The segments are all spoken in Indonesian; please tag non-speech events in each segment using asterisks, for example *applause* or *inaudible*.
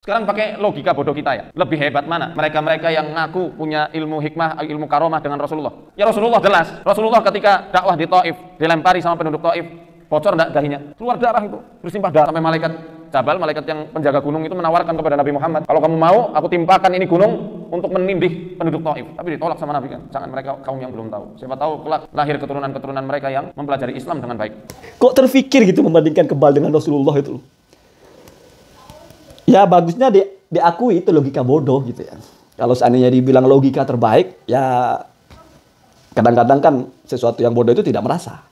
Sekarang pakai logika bodoh kita ya. Lebih hebat mana? Mereka-mereka yang ngaku punya ilmu hikmah, ilmu karomah dengan Rasulullah. Ya Rasulullah jelas. Rasulullah ketika dakwah di Taif, dilempari sama penduduk Taif, bocor enggak dahinya? Keluar darah itu, bersimpah darah sampai malaikat Jabal, malaikat yang penjaga gunung itu menawarkan kepada Nabi Muhammad, "Kalau kamu mau, aku timpakan ini gunung untuk menindih penduduk Taif." Tapi ditolak sama Nabi kan. Jangan mereka kaum yang belum tahu. Siapa tahu kelak lahir keturunan-keturunan mereka yang mempelajari Islam dengan baik. Kok terfikir gitu membandingkan kebal dengan Rasulullah itu ya bagusnya di, diakui itu logika bodoh gitu ya. Kalau seandainya dibilang logika terbaik, ya kadang-kadang kan sesuatu yang bodoh itu tidak merasa.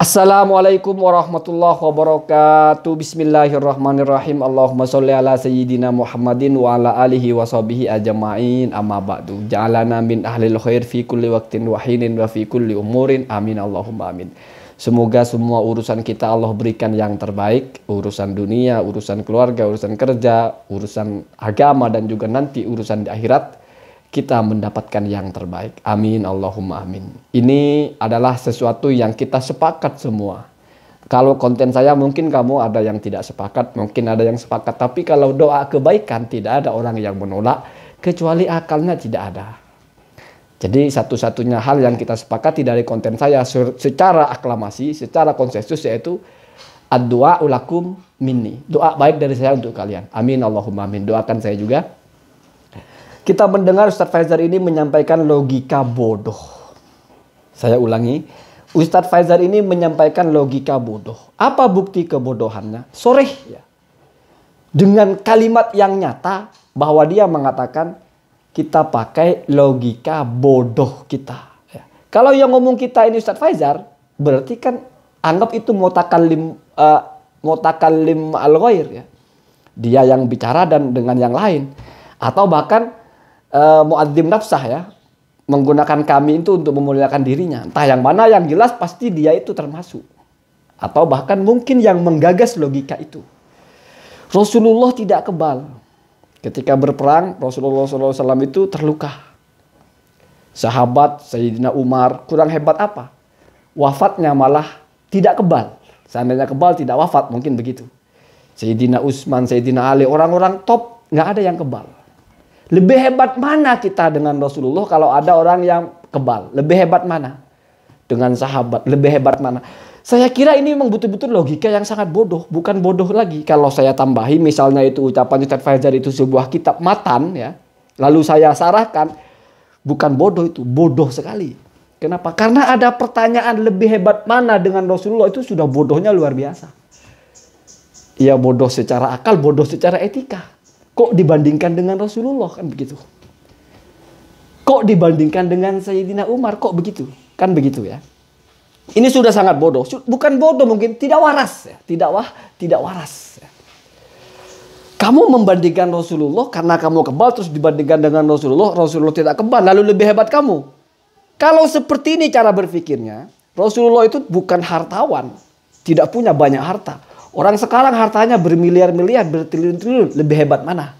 Assalamualaikum warahmatullahi wabarakatuh. Bismillahirrahmanirrahim. Allahumma sholli ala sayyidina Muhammadin wa ala alihi wa sahbihi ajma'in. Amma ba'du. Ja'alana min ahlil khair fi kulli waqtin wahinin wa fi kulli umurin. Amin Allahumma amin. Semoga semua urusan kita Allah berikan yang terbaik, urusan dunia, urusan keluarga, urusan kerja, urusan agama dan juga nanti urusan di akhirat kita mendapatkan yang terbaik. Amin Allahumma amin. Ini adalah sesuatu yang kita sepakat semua. Kalau konten saya mungkin kamu ada yang tidak sepakat, mungkin ada yang sepakat, tapi kalau doa kebaikan tidak ada orang yang menolak kecuali akalnya tidak ada. Jadi satu-satunya hal yang kita sepakati dari konten saya secara aklamasi, secara konsensus yaitu doa ulakum minni. Doa baik dari saya untuk kalian. Amin Allahumma amin. Doakan saya juga. Kita mendengar Ustadz Faizar ini menyampaikan logika bodoh. Saya ulangi. Ustadz Faizar ini menyampaikan logika bodoh. Apa bukti kebodohannya? Soreh ya. Dengan kalimat yang nyata bahwa dia mengatakan kita pakai logika bodoh kita. Ya. Kalau yang ngomong kita ini Ustadz Faizar, berarti kan anggap itu mutakalim uh, mutakalim al ya. Dia yang bicara dan dengan yang lain atau bahkan uh, muadzim nafsah ya menggunakan kami itu untuk memuliakan dirinya. Entah yang mana yang jelas pasti dia itu termasuk atau bahkan mungkin yang menggagas logika itu. Rasulullah tidak kebal Ketika berperang, Rasulullah SAW itu terluka. Sahabat Sayyidina Umar kurang hebat apa? Wafatnya malah tidak kebal. Seandainya kebal tidak wafat, mungkin begitu. Sayyidina usman Sayyidina Ali, orang-orang top nggak ada yang kebal. Lebih hebat mana kita dengan Rasulullah kalau ada orang yang kebal? Lebih hebat mana? Dengan sahabat, lebih hebat mana? Saya kira ini memang betul-betul logika yang sangat bodoh, bukan bodoh lagi. Kalau saya tambahi misalnya itu ucapan Ustaz Fajar itu sebuah kitab matan ya, lalu saya sarahkan, bukan bodoh itu, bodoh sekali. Kenapa? Karena ada pertanyaan lebih hebat mana dengan Rasulullah itu sudah bodohnya luar biasa. Ya bodoh secara akal, bodoh secara etika. Kok dibandingkan dengan Rasulullah kan begitu? Kok dibandingkan dengan Sayyidina Umar kok begitu? Kan begitu ya. Ini sudah sangat bodoh. Bukan bodoh mungkin, tidak waras. Ya. Tidak wah, tidak waras. Ya. Kamu membandingkan Rasulullah karena kamu kebal terus dibandingkan dengan Rasulullah, Rasulullah tidak kebal lalu lebih hebat kamu. Kalau seperti ini cara berpikirnya, Rasulullah itu bukan hartawan, tidak punya banyak harta. Orang sekarang hartanya bermiliar-miliar, bertriliun-triliun, lebih hebat mana?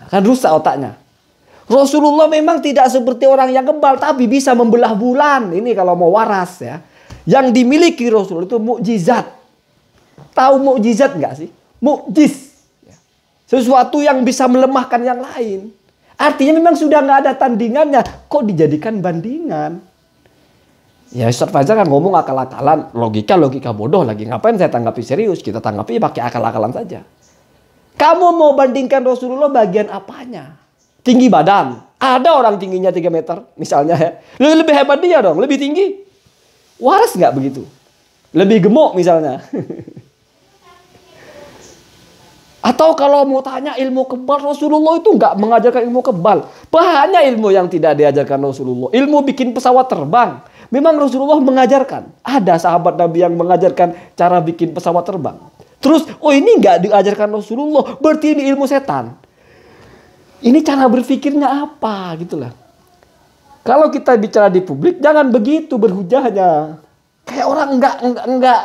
Nah, kan rusak otaknya. Rasulullah memang tidak seperti orang yang kebal, tapi bisa membelah bulan. Ini kalau mau waras ya yang dimiliki Rasul itu mukjizat. Tahu mukjizat nggak sih? Mukjiz. Sesuatu yang bisa melemahkan yang lain. Artinya memang sudah nggak ada tandingannya. Kok dijadikan bandingan? Ya Ustaz Fajar kan ngomong akal-akalan, logika-logika bodoh lagi. Ngapain saya tanggapi serius? Kita tanggapi pakai akal-akalan saja. Kamu mau bandingkan Rasulullah bagian apanya? Tinggi badan. Ada orang tingginya 3 meter misalnya ya. Lebih hebat dia dong, lebih tinggi. Waras nggak begitu? Lebih gemuk misalnya. *laughs* Atau kalau mau tanya ilmu kebal, Rasulullah itu nggak mengajarkan ilmu kebal. Bahannya ilmu yang tidak diajarkan Rasulullah. Ilmu bikin pesawat terbang. Memang Rasulullah mengajarkan. Ada sahabat Nabi yang mengajarkan cara bikin pesawat terbang. Terus, oh ini nggak diajarkan Rasulullah. Berarti ini ilmu setan. Ini cara berpikirnya apa gitu lah. Kalau kita bicara di publik, jangan begitu berhujahnya. Kayak orang nggak nggak nggak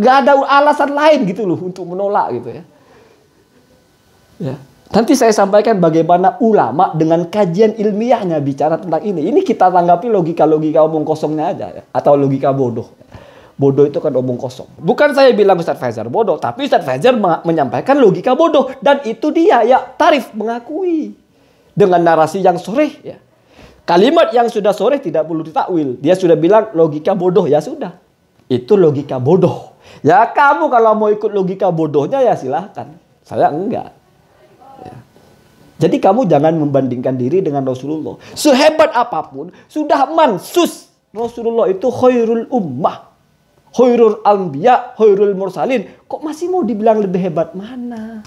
nggak ada alasan lain gitu loh untuk menolak gitu ya. Ya. Nanti saya sampaikan bagaimana ulama dengan kajian ilmiahnya bicara tentang ini. Ini kita tanggapi logika-logika omong kosongnya aja ya. atau logika bodoh. Bodoh itu kan omong kosong. Bukan saya bilang Ustaz Fajar bodoh, tapi Ustaz Fajar menyampaikan logika bodoh dan itu dia ya Tarif mengakui dengan narasi yang sore ya. Kalimat yang sudah sore tidak perlu ditakwil. Dia sudah bilang logika bodoh ya sudah. Itu logika bodoh. Ya kamu kalau mau ikut logika bodohnya ya silahkan. Saya enggak. Ya. Jadi kamu jangan membandingkan diri dengan Rasulullah. Sehebat apapun sudah mansus. Rasulullah itu khairul ummah. Khairul anbiya, khairul mursalin. Kok masih mau dibilang lebih hebat mana?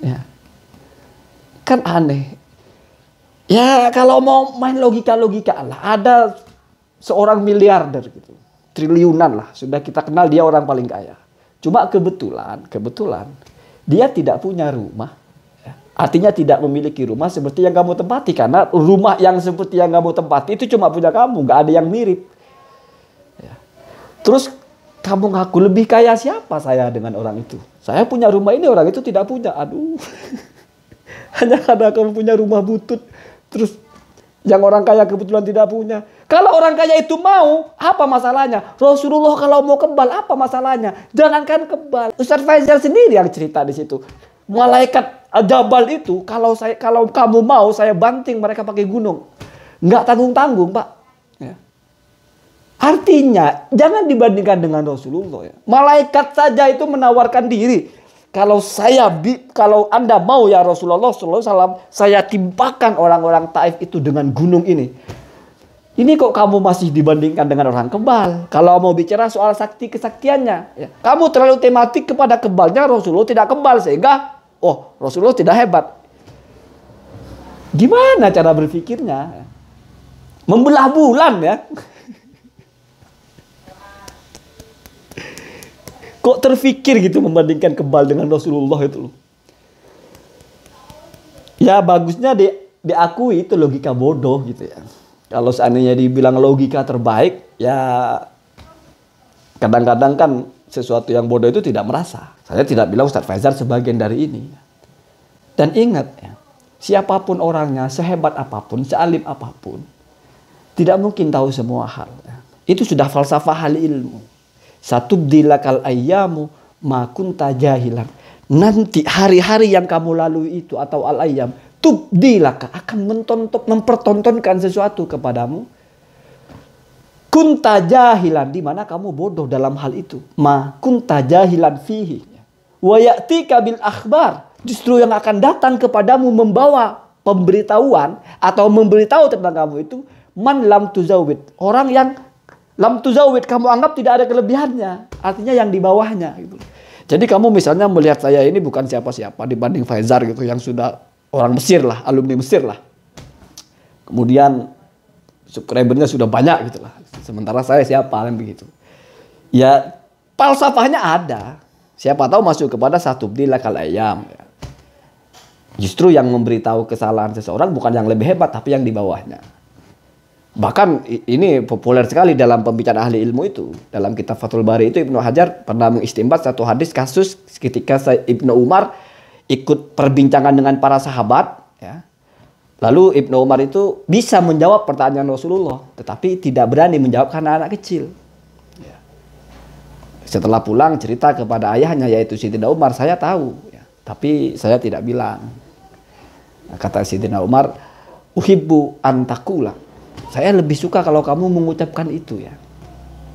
Ya. Kan aneh Ya kalau mau main logika-logika lah. Ada seorang miliarder gitu. Triliunan lah. Sudah kita kenal dia orang paling kaya. Cuma kebetulan, kebetulan dia tidak punya rumah. Ya. Artinya tidak memiliki rumah seperti yang kamu tempati. Karena rumah yang seperti yang kamu tempati itu cuma punya kamu. Gak ada yang mirip. Ya. Terus kamu ngaku lebih kaya siapa saya dengan orang itu? Saya punya rumah ini orang itu tidak punya. Aduh. *laughs* Hanya karena kamu punya rumah butut. Terus yang orang kaya kebetulan tidak punya. Kalau orang kaya itu mau, apa masalahnya? Rasulullah kalau mau kebal, apa masalahnya? Jangankan kebal. Ustaz Faizal sendiri yang cerita di situ. Malaikat Jabal itu, kalau saya kalau kamu mau, saya banting mereka pakai gunung. Nggak tanggung-tanggung, Pak. Ya. Artinya, jangan dibandingkan dengan Rasulullah. Ya. Malaikat saja itu menawarkan diri kalau saya kalau Anda mau ya Rasulullah SAW, saya timpakan orang-orang Taif itu dengan gunung ini. Ini kok kamu masih dibandingkan dengan orang kebal? Kalau mau bicara soal sakti kesaktiannya, ya. kamu terlalu tematik kepada kebalnya Rasulullah tidak kebal sehingga oh Rasulullah tidak hebat. Gimana cara berpikirnya? Membelah bulan ya. kok terfikir gitu membandingkan kebal dengan Rasulullah itu loh. Ya bagusnya di, diakui itu logika bodoh gitu ya. Kalau seandainya dibilang logika terbaik ya kadang-kadang kan sesuatu yang bodoh itu tidak merasa. Saya tidak bilang Ustaz Faizar sebagian dari ini. Dan ingat ya, siapapun orangnya, sehebat apapun, sealim apapun, tidak mungkin tahu semua hal. Ya. Itu sudah falsafah hal ilmu. Satu dilakal ayyamu makun jahilan. Nanti hari-hari yang kamu lalui itu atau al ayyam tubdilaka akan mentontok mempertontonkan sesuatu kepadamu. Kunta jahilan di mana kamu bodoh dalam hal itu. Ma kunta jahilan fihi. Wayati kabil akhbar. Justru yang akan datang kepadamu membawa pemberitahuan atau memberitahu tentang kamu itu man lam tuzawid. Orang yang Lam tuzawid kamu anggap tidak ada kelebihannya. Artinya yang di bawahnya gitu. Jadi kamu misalnya melihat saya ini bukan siapa-siapa dibanding Faizar gitu yang sudah orang Mesir lah, alumni Mesir lah. Kemudian subscribernya sudah banyak gitu lah. Sementara saya siapa kan begitu. Ya falsafahnya ada. Siapa tahu masuk kepada satu kal ayam. Ya. Justru yang memberitahu kesalahan seseorang bukan yang lebih hebat tapi yang di bawahnya. Bahkan ini populer sekali dalam pembicaraan ahli ilmu itu. Dalam kitab Fathul Bari itu Ibnu Hajar pernah mengistimbat satu hadis kasus ketika Ibnu Umar ikut perbincangan dengan para sahabat. Ya. Lalu Ibnu Umar itu bisa menjawab pertanyaan Rasulullah. Tetapi tidak berani menjawab karena anak kecil. Ya. Setelah pulang cerita kepada ayahnya yaitu Sidina Umar. Saya tahu. Ya. Tapi saya tidak bilang. kata Sidina Umar. Uhibbu antakulah. Saya lebih suka kalau kamu mengucapkan itu ya.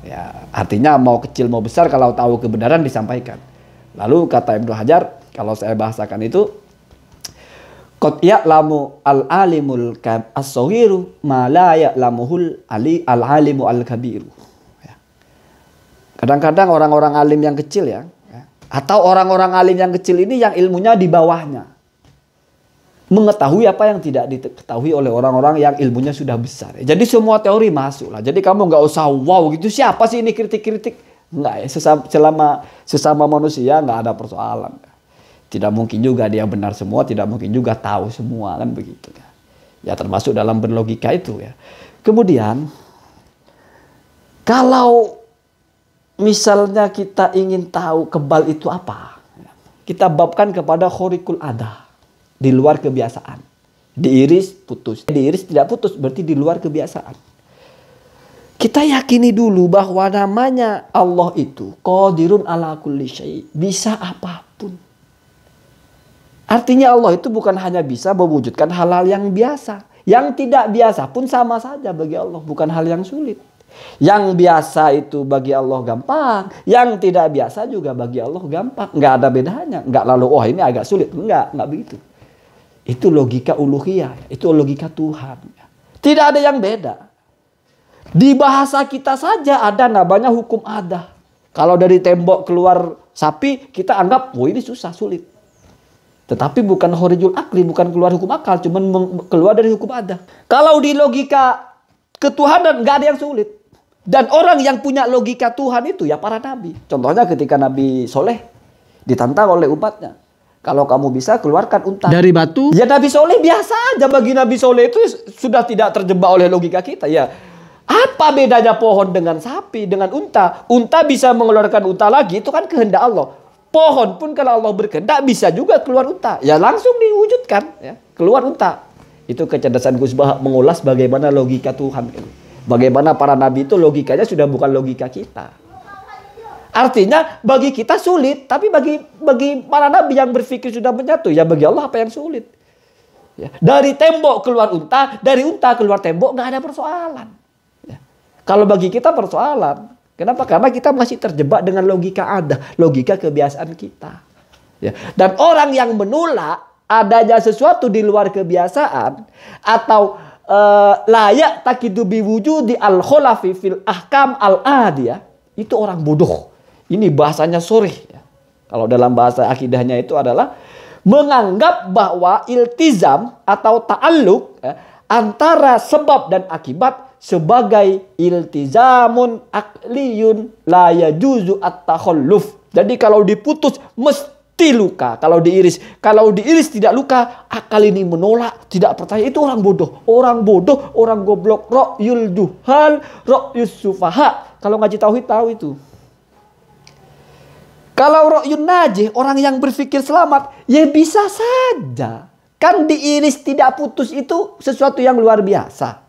Ya, artinya mau kecil mau besar kalau tahu kebenaran disampaikan. Lalu kata Ibnu Hajar, kalau saya bahasakan itu Qad ya'lamu al-alimul as-saghiru ma la ya'lamuhul ali al-alimu al-kabiru. Ya. Kadang-kadang orang-orang alim yang kecil ya, ya, atau orang-orang alim yang kecil ini yang ilmunya di bawahnya mengetahui apa yang tidak diketahui oleh orang-orang yang ilmunya sudah besar. Jadi semua teori masuk lah. Jadi kamu nggak usah wow gitu siapa sih ini kritik-kritik? Nggak ya, sesama, selama sesama manusia nggak ada persoalan. Tidak mungkin juga dia benar semua, tidak mungkin juga tahu semua kan begitu. Kan. Ya termasuk dalam berlogika itu ya. Kemudian kalau misalnya kita ingin tahu kebal itu apa, kita babkan kepada khorikul adah di luar kebiasaan. Diiris putus. Diiris tidak putus berarti di luar kebiasaan. Kita yakini dulu bahwa namanya Allah itu qadirun ala kulli syai, bisa apapun. Artinya Allah itu bukan hanya bisa mewujudkan halal yang biasa. Yang tidak biasa pun sama saja bagi Allah, bukan hal yang sulit. Yang biasa itu bagi Allah gampang, yang tidak biasa juga bagi Allah gampang. Nggak ada bedanya. Nggak lalu, oh ini agak sulit. enggak, nggak begitu. Itu logika uluhiyah, itu logika Tuhan. Tidak ada yang beda. Di bahasa kita saja ada namanya hukum ada. Kalau dari tembok keluar sapi, kita anggap, wah ini susah, sulit. Tetapi bukan horijul akli, bukan keluar hukum akal, cuman keluar dari hukum ada. Kalau di logika ketuhanan, nggak ada yang sulit. Dan orang yang punya logika Tuhan itu ya para nabi. Contohnya ketika Nabi Soleh ditantang oleh umatnya. Kalau kamu bisa keluarkan unta dari batu. Ya Nabi Soleh biasa aja bagi Nabi Soleh itu sudah tidak terjebak oleh logika kita ya. Apa bedanya pohon dengan sapi dengan unta? Unta bisa mengeluarkan unta lagi itu kan kehendak Allah. Pohon pun kalau Allah berkehendak bisa juga keluar unta. Ya langsung diwujudkan ya, keluar unta. Itu kecerdasan Gus Bahak mengulas bagaimana logika Tuhan. Bagaimana para nabi itu logikanya sudah bukan logika kita. Artinya bagi kita sulit, tapi bagi bagi para nabi yang berpikir sudah menyatu, ya bagi Allah apa yang sulit? Ya. Dari tembok keluar unta, dari unta keluar tembok nggak ada persoalan. Ya. Kalau bagi kita persoalan, kenapa? Karena kita masih terjebak dengan logika ada, logika kebiasaan kita. Ya. Dan orang yang menolak adanya sesuatu di luar kebiasaan atau uh, layak wujud di al khulafi fil ahkam al adiyah itu orang bodoh. Ini bahasanya sore. Kalau dalam bahasa akidahnya itu adalah menganggap bahwa iltizam atau ta'alluq ya, antara sebab dan akibat sebagai iltizamun akliyun laya yajuzu at-takhalluf. Jadi kalau diputus mesti luka, kalau diiris. Kalau diiris tidak luka, akal ini menolak, tidak percaya itu orang bodoh. Orang bodoh, orang goblok, ra'yul duhal, rok sufaha. Kalau ngaji tauhid tahu itu. Kalau rokyun najih, orang yang berpikir selamat, ya bisa saja. Kan diiris tidak putus itu sesuatu yang luar biasa.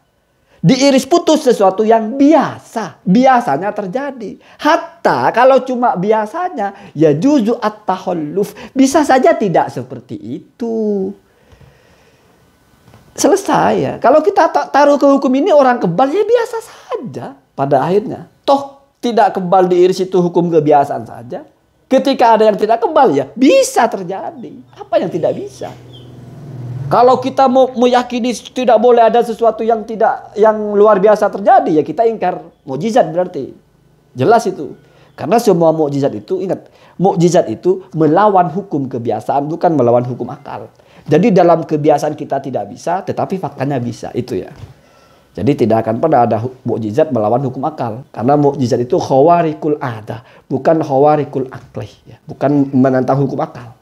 Diiris putus sesuatu yang biasa. Biasanya terjadi. Hatta kalau cuma biasanya, ya juzu at -tahalluf. Bisa saja tidak seperti itu. Selesai ya. Kalau kita taruh ke hukum ini orang kebal, ya biasa saja pada akhirnya. Toh tidak kebal diiris itu hukum kebiasaan saja. Ketika ada yang tidak kebal ya bisa terjadi. Apa yang tidak bisa? Kalau kita mau meyakini tidak boleh ada sesuatu yang tidak yang luar biasa terjadi ya kita ingkar mukjizat berarti. Jelas itu. Karena semua mukjizat itu ingat, mukjizat itu melawan hukum kebiasaan bukan melawan hukum akal. Jadi dalam kebiasaan kita tidak bisa tetapi faktanya bisa itu ya. Jadi tidak akan pernah ada mukjizat melawan hukum akal. Karena mukjizat itu khawarikul ada, bukan khawarikul akli. Ya. Bukan menantang hukum akal.